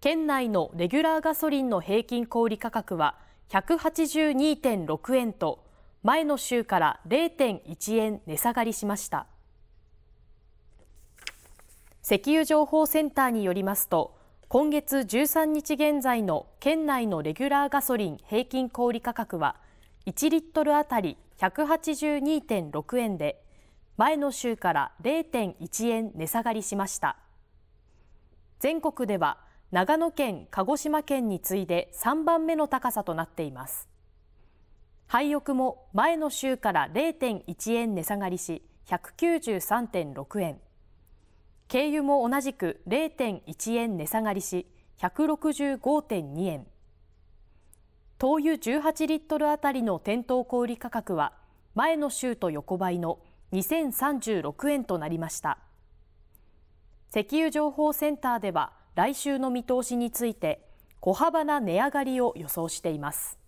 県内のレギュラーガソリンの平均小売価格は182.6円と前の週から0.1円値下がりしました石油情報センターによりますと今月13日現在の県内のレギュラーガソリン平均小売価格は1リットルあたり182.6円で前の週から0.1円値下がりしました全国では長野県鹿児島県に次いで3番目の高さとなっています廃屋も前の週から0.1円値下がりし193.6円軽油も同じく0.1円値下がりし165.2円灯油18リットルあたりの店頭小売価格は前の週と横ばいの2036円となりました石油情報センターでは来週の見通しについて小幅な値上がりを予想しています